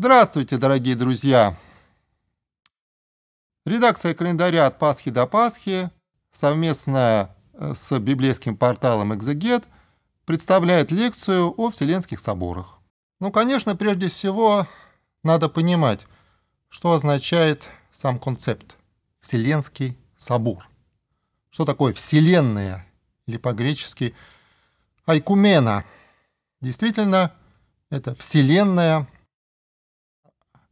Здравствуйте, дорогие друзья! Редакция календаря «От Пасхи до Пасхи» совместно э, с библейским порталом «Экзегет» представляет лекцию о Вселенских соборах. Ну, конечно, прежде всего надо понимать, что означает сам концепт «Вселенский собор». Что такое «Вселенная» или по-гречески «Айкумена»? Действительно, это «Вселенная»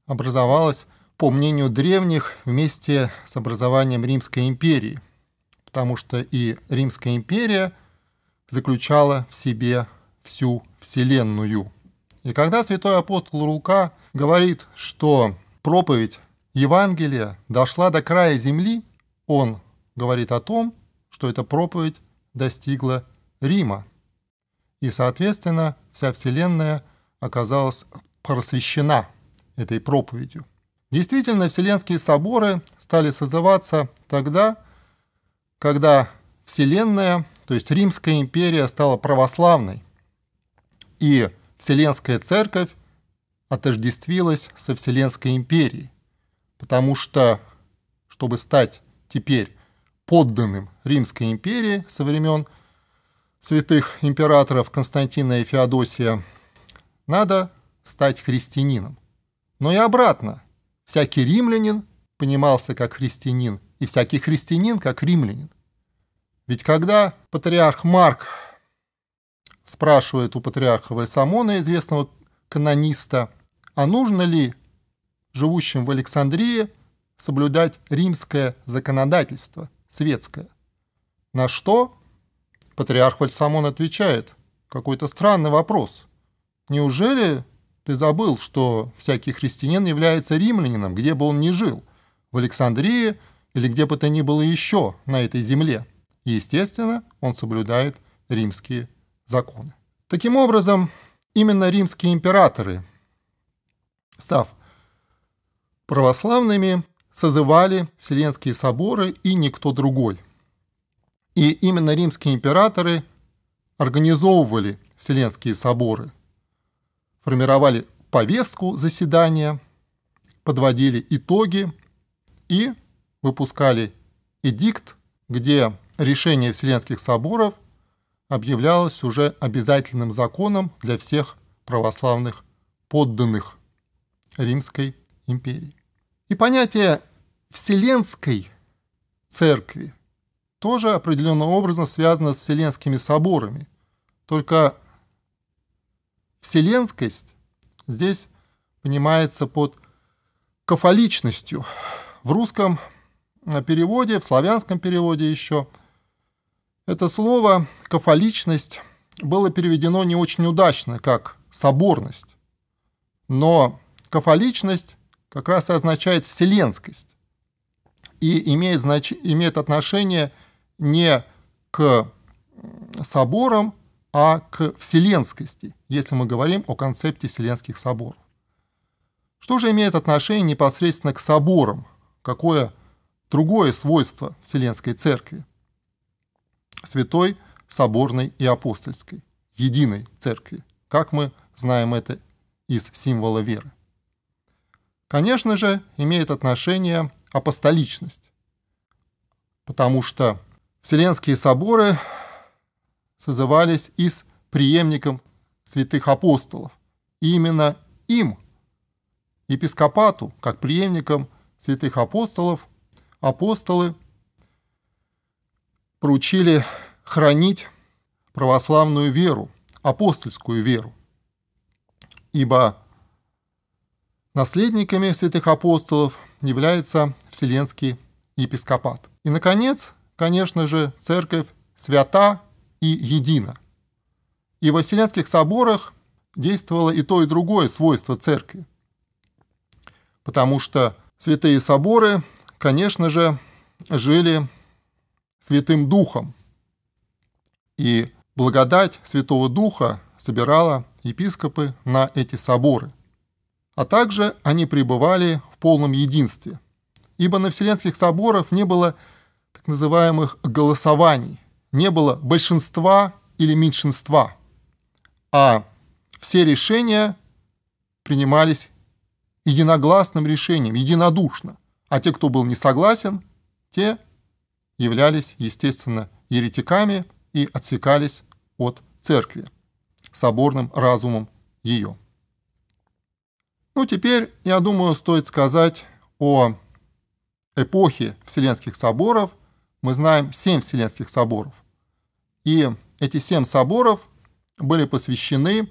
образовалась, по мнению древних, вместе с образованием Римской империи, потому что и Римская империя заключала в себе всю Вселенную. И когда святой апостол Лука говорит, что проповедь Евангелия дошла до края земли, он говорит о том, что эта проповедь достигла Рима. И, соответственно, вся Вселенная оказалась просвещена – этой проповедью. Действительно, Вселенские соборы стали созываться тогда, когда Вселенная, то есть Римская империя, стала православной, и Вселенская церковь отождествилась со Вселенской империей, потому что, чтобы стать теперь подданным Римской империи со времен святых императоров Константина и Феодосия, надо стать христианином но и обратно. Всякий римлянин понимался как христианин, и всякий христианин как римлянин. Ведь когда патриарх Марк спрашивает у патриарха Вальсамона, известного канониста, а нужно ли живущим в Александрии соблюдать римское законодательство, светское. На что патриарх Вальсамон отвечает, какой-то странный вопрос. Неужели ты забыл, что всякий христианин является римлянином, где бы он ни жил, в Александрии или где бы то ни было еще на этой земле. естественно, он соблюдает римские законы. Таким образом, именно римские императоры, став православными, созывали Вселенские соборы и никто другой. И именно римские императоры организовывали Вселенские соборы – формировали повестку заседания, подводили итоги и выпускали эдикт, где решение Вселенских соборов объявлялось уже обязательным законом для всех православных подданных Римской империи. И понятие Вселенской церкви тоже определенным образом связано с Вселенскими соборами. Только Вселенскость здесь понимается под кафоличностью. В русском э, переводе, в славянском переводе еще, это слово «кафоличность» было переведено не очень удачно, как «соборность». Но кафоличность как раз и означает «вселенскость» и имеет, имеет отношение не к соборам, а к вселенскости, если мы говорим о концепте вселенских соборов. Что же имеет отношение непосредственно к соборам? Какое другое свойство Вселенской Церкви? Святой, Соборной и Апостольской, Единой Церкви, как мы знаем это из символа веры. Конечно же, имеет отношение апостоличность, потому что Вселенские соборы созывались из преемником святых апостолов. И именно им, епископату, как преемником святых апостолов, апостолы поручили хранить православную веру, апостольскую веру. Ибо наследниками святых апостолов является Вселенский епископат. И, наконец, конечно же, церковь свята и едино. И в Василянских соборах действовало и то, и другое свойство церкви. Потому что святые соборы, конечно же, жили Святым Духом. И благодать Святого Духа собирала епископы на эти соборы. А также они пребывали в полном единстве, ибо на Вселенских соборах не было так называемых голосований, не было большинства или меньшинства, а все решения принимались единогласным решением, единодушно. А те, кто был не согласен, те являлись, естественно, еретиками и отсекались от церкви, соборным разумом ее. Ну, теперь, я думаю, стоит сказать о эпохе Вселенских соборов. Мы знаем семь Вселенских соборов. И эти семь соборов были посвящены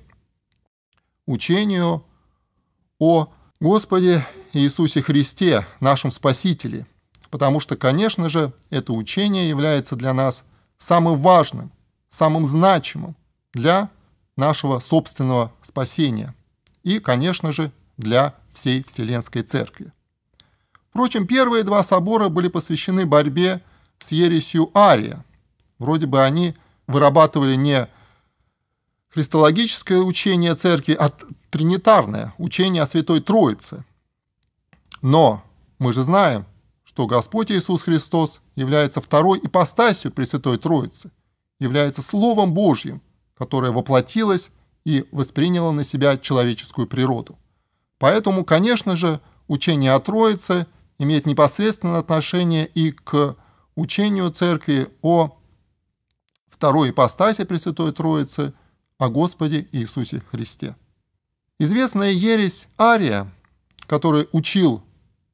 учению о Господе Иисусе Христе, нашем Спасителе, потому что, конечно же, это учение является для нас самым важным, самым значимым для нашего собственного спасения и, конечно же, для всей Вселенской Церкви. Впрочем, первые два собора были посвящены борьбе с ересью Ария. Вроде бы они – вырабатывали не христологическое учение церкви, а тринитарное учение о Святой Троице. Но мы же знаем, что Господь Иисус Христос является второй ипостасью Пресвятой Троицы, является Словом Божьим, которое воплотилось и восприняло на себя человеческую природу. Поэтому, конечно же, учение о Троице имеет непосредственное отношение и к учению Церкви о второй ипостаси Пресвятой Троицы, о Господе Иисусе Христе. Известная ересь Ария, который учил,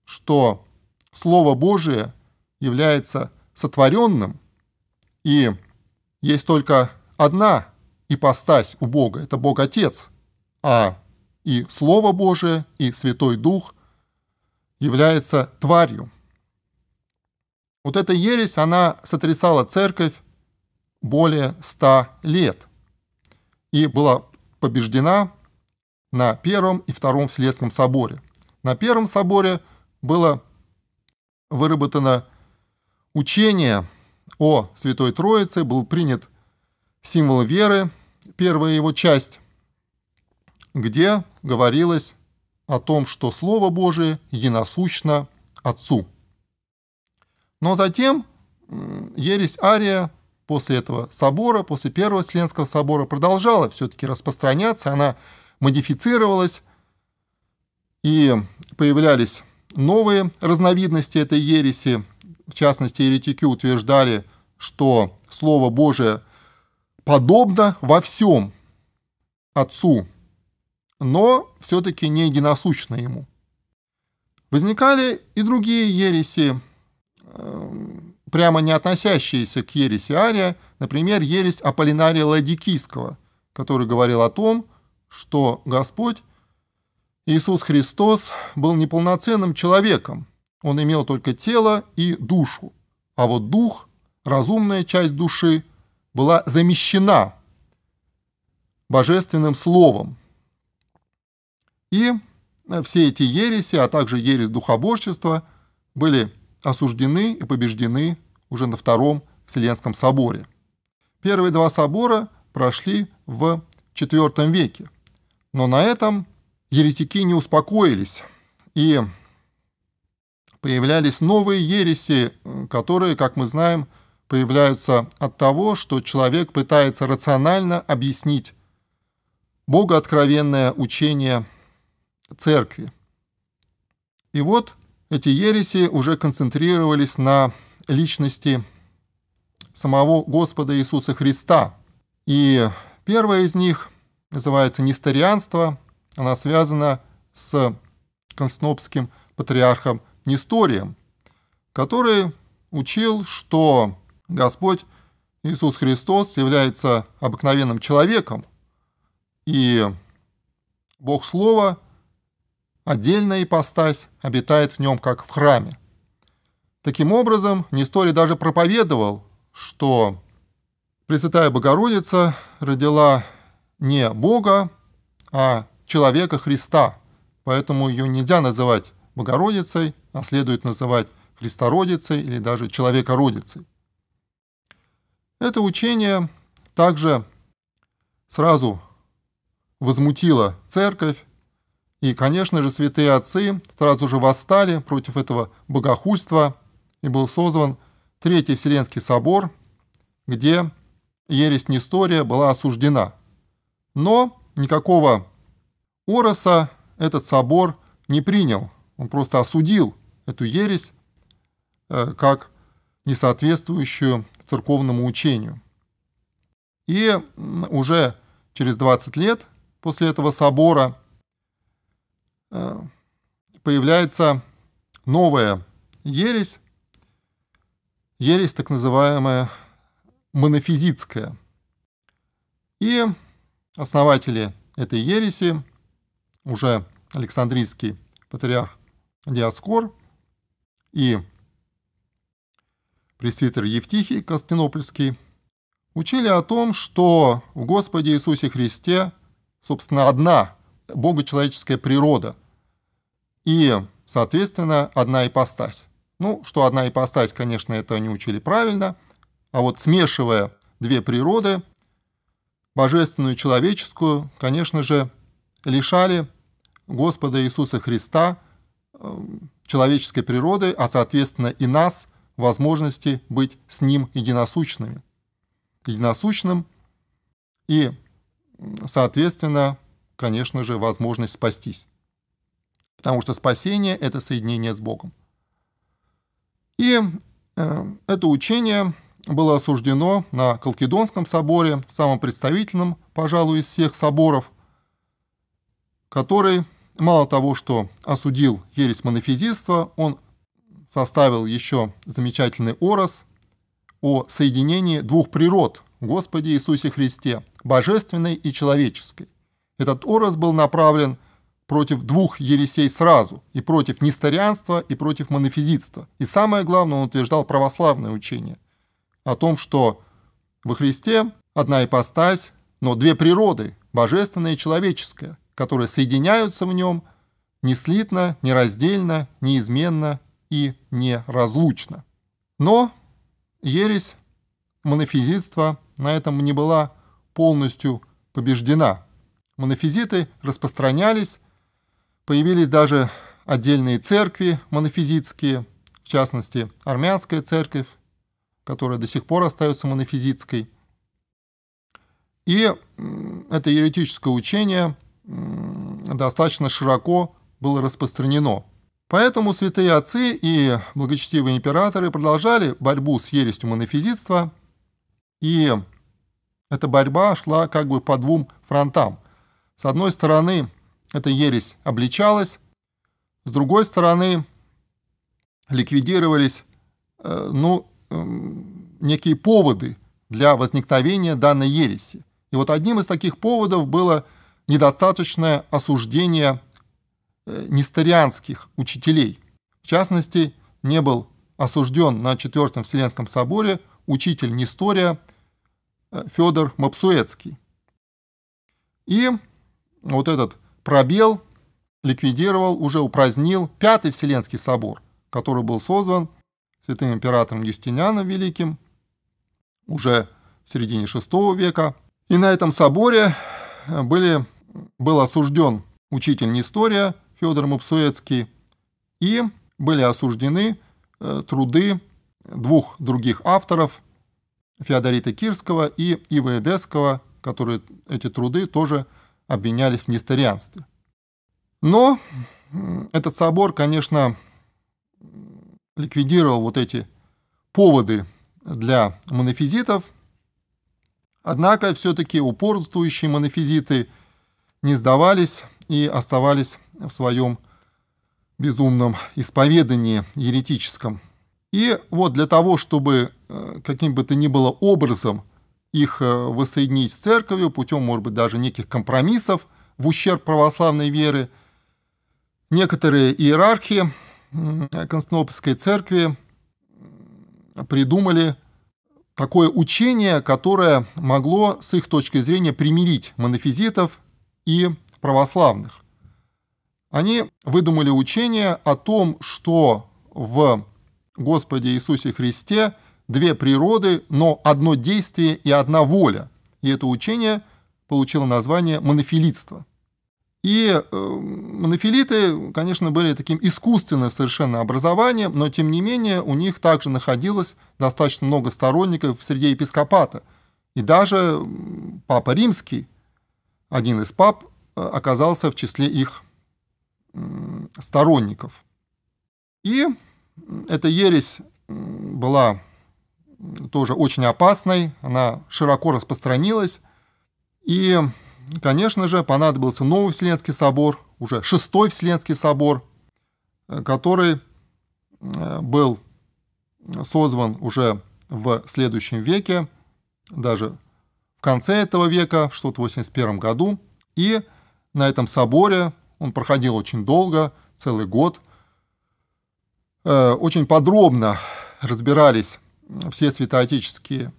что Слово Божие является сотворенным, и есть только одна ипостась у Бога – это Бог Отец, а и Слово Божие, и Святой Дух является тварью. Вот эта ересь, она сотрясала церковь более 100 лет и была побеждена на Первом и Втором Вселенском соборе. На Первом соборе было выработано учение о Святой Троице, был принят символ веры, первая его часть, где говорилось о том, что Слово Божие единосущно Отцу. Но затем ересь Ария после этого собора, после Первого Вселенского собора, продолжала все-таки распространяться, она модифицировалась, и появлялись новые разновидности этой ереси. В частности, еретики утверждали, что Слово Божие подобно во всем Отцу, но все-таки не единосущно Ему. Возникали и другие ереси, э, прямо не относящиеся к ереси Ария, например, ересь Аполлинария Ладикийского, который говорил о том, что Господь, Иисус Христос, был неполноценным человеком, он имел только тело и душу, а вот дух, разумная часть души, была замещена божественным словом. И э, все эти ереси, а также ересь духоборчества были осуждены и побеждены уже на Втором Вселенском соборе. Первые два собора прошли в IV веке, но на этом еретики не успокоились, и появлялись новые ереси, которые, как мы знаем, появляются от того, что человек пытается рационально объяснить богооткровенное учение церкви. И вот эти ереси уже концентрировались на личности самого Господа Иисуса Христа. И первая из них называется «Несторианство». Она связана с константинопским патриархом Несторием, который учил, что Господь Иисус Христос является обыкновенным человеком, и Бог Слово. Отдельная ипостась обитает в нем, как в храме. Таким образом, Несторий даже проповедовал, что Пресвятая Богородица родила не Бога, а человека Христа. Поэтому ее нельзя называть Богородицей, а следует называть Христородицей или даже Человекородицей. Это учение также сразу возмутило церковь, и, конечно же, святые отцы сразу же восстали против этого богохульства, и был создан Третий Вселенский собор, где ересь Нестория была осуждена. Но никакого Ороса этот собор не принял. Он просто осудил эту ересь э, как несоответствующую церковному учению. И уже через 20 лет после этого собора – Э, появляется новая ересь, ересь так называемая монофизитская. И основатели этой ереси, уже Александрийский патриарх Диаскор и пресвитер Евтихий Константинопольский, учили о том, что в Господе Иисусе Христе, собственно, одна богочеловеческая природа, и, соответственно, одна ипостась. Ну, что одна ипостась, конечно, это не учили правильно, а вот смешивая две природы, божественную и человеческую, конечно же, лишали Господа Иисуса Христа э, человеческой природы, а, соответственно, и нас возможности быть с Ним единосущными. Единосущным и, соответственно, конечно же, возможность спастись потому что спасение – это соединение с Богом. И э, это учение было осуждено на Халкидонском соборе, самым представительным, пожалуй, из всех соборов, который мало того, что осудил ересь монофизитства, он составил еще замечательный орос о соединении двух природ – Господе Иисусе Христе, божественной и человеческой. Этот орос был направлен – против двух ересей сразу, и против несторианства, и против монофизитства. И самое главное, он утверждал православное учение о том, что во Христе одна ипостась, но две природы, божественная и человеческая, которые соединяются в нем неслитно, раздельно, неизменно и неразлучно. Но ересь монофизитства на этом не была полностью побеждена. Монофизиты распространялись Появились даже отдельные церкви монофизитские, в частности, армянская церковь, которая до сих пор остается монофизитской. И это еретическое учение достаточно широко было распространено. Поэтому святые отцы и благочестивые императоры продолжали борьбу с ересью монофизитства, и эта борьба шла как бы по двум фронтам. С одной стороны, эта ересь обличалась. С другой стороны, ликвидировались э, ну, эм, некие поводы для возникновения данной ереси. И вот одним из таких поводов было недостаточное осуждение э, нестарианских учителей. В частности, не был осужден на Четвертом Вселенском соборе учитель Нестория э, Федор Мапсуэцкий. И вот этот пробел ликвидировал, уже упразднил Пятый Вселенский собор, который был создан святым императором Юстинианом Великим уже в середине VI века. И на этом соборе э, были, был осужден учитель история Федор Мапсуэцкий и были осуждены э, труды двух других авторов, Феодорита Кирского и Ива Эдесского, которые эти труды тоже обвинялись в несторианстве. Но этот собор, конечно, ликвидировал вот эти поводы для монофизитов, однако все-таки упорствующие монофизиты не сдавались и оставались в своем безумном исповедании еретическом. И вот для того, чтобы э, каким бы то ни было образом их э, воссоединить с церковью путем, может быть, даже неких компромиссов в ущерб православной веры. Некоторые иерархи Константинопольской церкви придумали такое учение, которое могло, с их точки зрения, примирить монофизитов и православных. Они выдумали учение о том, что в Господе Иисусе Христе – две природы, но одно действие и одна воля. И это учение получило название монофилитство. И э, монофилиты, конечно, были таким искусственным совершенно образованием, но тем не менее у них также находилось достаточно много сторонников среди епископата. И даже папа Римский, один из пап, э, оказался в числе их сторонников. И эта ересь была тоже очень опасной, она широко распространилась. И, конечно же, понадобился новый Вселенский собор, уже шестой Вселенский собор, э, который э, был созван уже в следующем веке, даже в конце этого века, в 681 году. И на этом соборе он проходил очень долго, целый год. Э, очень подробно разбирались все святоотеческие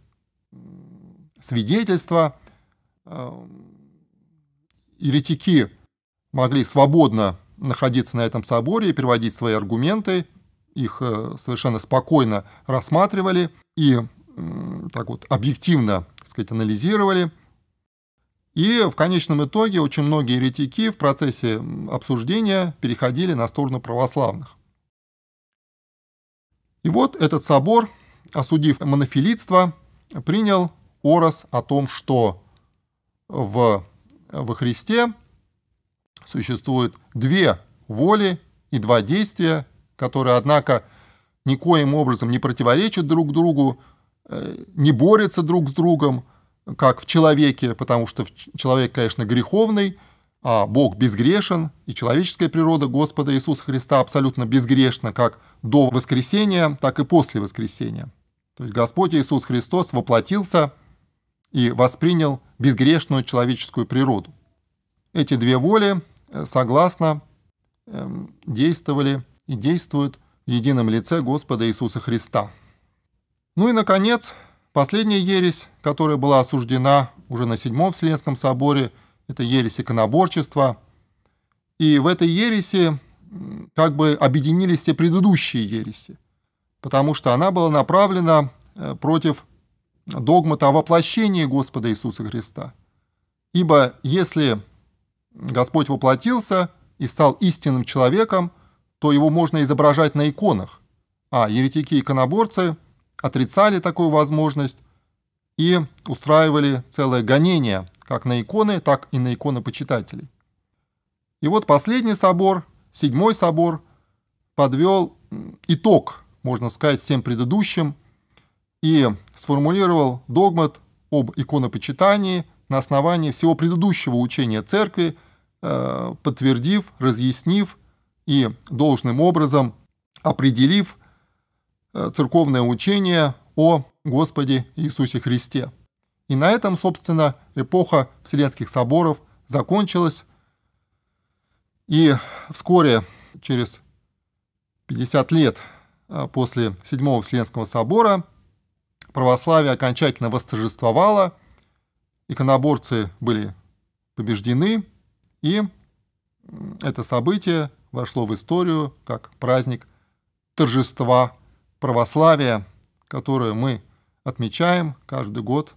свидетельства. Э, еретики могли свободно находиться на этом соборе и приводить свои аргументы, их э, совершенно спокойно рассматривали и так вот объективно, так сказать, анализировали. И в конечном итоге очень многие еретики в процессе обсуждения переходили на сторону православных. И вот этот собор – осудив монофилитство, принял орос о том, что в, во Христе существуют две воли и два действия, которые, однако, никоим образом не противоречат друг другу, э, не борются друг с другом, как в человеке, потому что человек, конечно, греховный, а Бог безгрешен, и человеческая природа Господа Иисуса Христа абсолютно безгрешна как до воскресения, так и после воскресения. То есть Господь Иисус Христос воплотился и воспринял безгрешную человеческую природу. Эти две воли, э, согласно, эм, действовали и действуют в едином лице Господа Иисуса Христа. Ну и, наконец, последняя ересь, которая была осуждена уже на Седьмом Вселенском соборе, это ересь иконоборчества. И в этой ереси как бы объединились все предыдущие ереси потому что она была направлена э, против догмата о воплощении Господа Иисуса Христа. Ибо если Господь воплотился и стал истинным человеком, то его можно изображать на иконах. А еретики и иконоборцы отрицали такую возможность и устраивали целое гонение как на иконы, так и на иконопочитателей. И вот последний собор, седьмой собор, подвел итог можно сказать, всем предыдущим, и сформулировал догмат об иконопочитании на основании всего предыдущего учения церкви, э, подтвердив, разъяснив и должным образом определив э, церковное учение о Господе Иисусе Христе. И на этом, собственно, эпоха Вселенских соборов закончилась. И вскоре, через 50 лет, а, после Седьмого Вселенского собора православие окончательно восторжествовало, иконоборцы были побеждены, и это событие вошло в историю как праздник торжества православия, которое мы отмечаем каждый год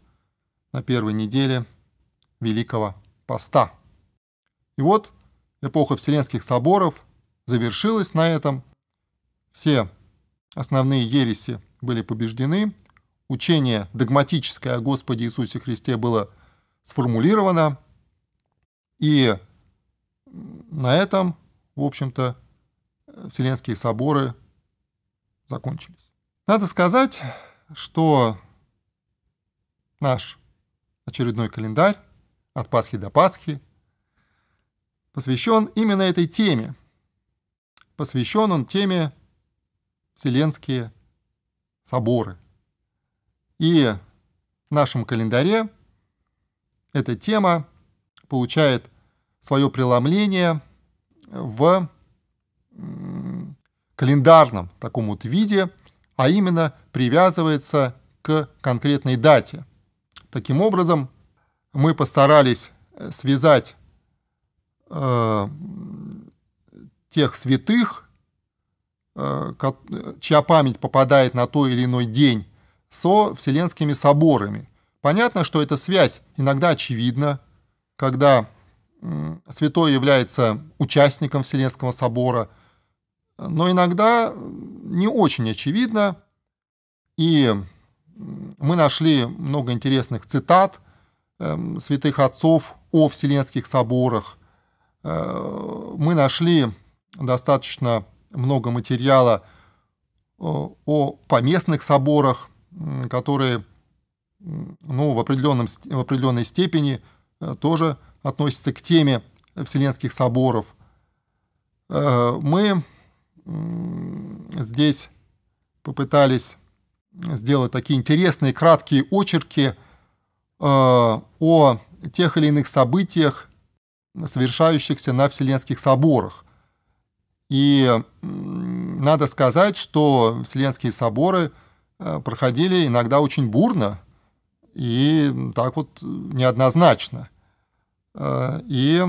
на первой неделе Великого Поста. И вот эпоха Вселенских соборов завершилась на этом. Все основные ереси были побеждены, учение догматическое о Господе Иисусе Христе было сформулировано, и на этом, в общем-то, Вселенские соборы закончились. Надо сказать, что наш очередной календарь от Пасхи до Пасхи посвящен именно этой теме. Посвящен он теме Вселенские соборы. И в нашем календаре эта тема получает свое преломление в календарном таком вот виде, а именно привязывается к конкретной дате. Таким образом, мы постарались связать э, тех святых, Э, чья память попадает на той или иной день, со Вселенскими соборами. Понятно, что эта связь иногда очевидна, когда святой является участником Вселенского собора, но иногда не очень очевидно, и мы нашли много интересных цитат эм, святых отцов о Вселенских соборах. Э, мы нашли достаточно много материала э, о поместных соборах, которые ну, в, определенном, в определенной степени э, тоже относятся к теме Вселенских соборов. Э, мы здесь попытались сделать такие интересные краткие очерки о тех или иных событиях, совершающихся на Вселенских соборах. И надо сказать, что Вселенские соборы э, проходили иногда очень бурно и так вот неоднозначно. Э, и,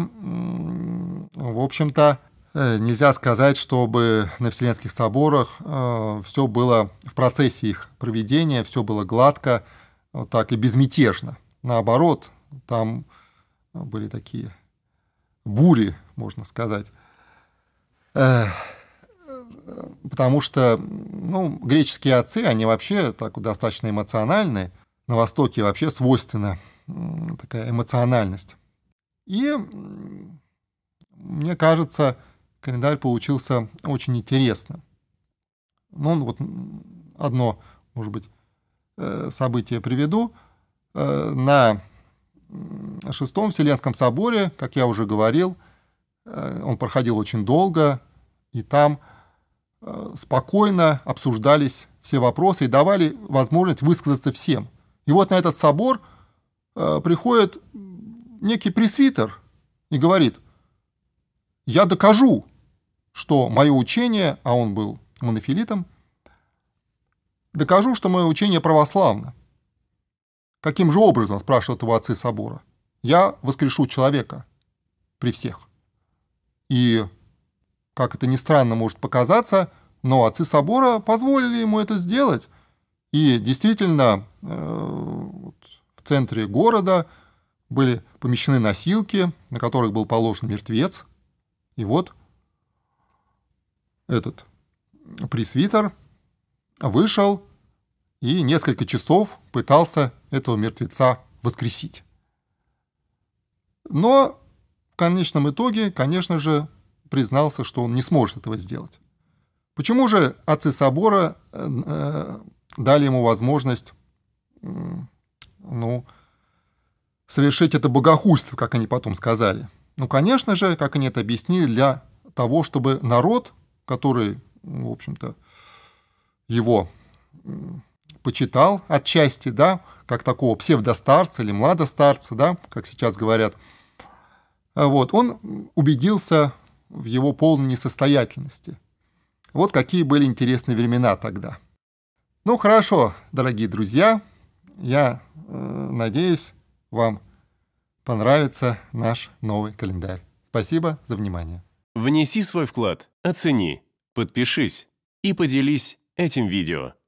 в общем-то, э, нельзя сказать, чтобы на Вселенских соборах все было в процессе их проведения, все было гладко, вот так и безмятежно. Наоборот, там были такие бури, можно сказать. Э, потому что ну, греческие отцы, они вообще так достаточно эмоциональны. На Востоке вообще свойственна такая эмоциональность. И мне кажется, календарь получился очень интересным. Ну, вот одно, может быть, э, событие приведу. Э, на Шестом Вселенском соборе, как я уже говорил, – Э, он проходил очень долго, и там э, спокойно обсуждались все вопросы и давали возможность высказаться всем. И вот на этот собор э, приходит некий пресвитер и говорит, я докажу, что мое учение, а он был монофилитом, докажу, что мое учение православно. Каким же образом, спрашивают его отцы собора, я воскрешу человека при всех – и, как это ни странно может показаться, но отцы собора позволили ему это сделать. И действительно, э, в центре города были помещены носилки, на которых был положен мертвец. И вот этот пресвитер вышел и несколько часов пытался этого мертвеца воскресить. Но в конечном итоге, конечно же, признался, что он не сможет этого сделать. Почему же отцы собора э, дали ему возможность ну, совершить это богохульство, как они потом сказали? Ну, конечно же, как они это объяснили, для того, чтобы народ, который, в общем-то, его почитал отчасти, да, как такого псевдостарца или младостарца, да, как сейчас говорят, – а вот, он убедился в его полной несостоятельности. Вот какие были интересные времена тогда. Ну хорошо, дорогие друзья, я э, надеюсь, вам понравится наш новый календарь. Спасибо за внимание. Внеси свой вклад, оцени, подпишись и поделись этим видео.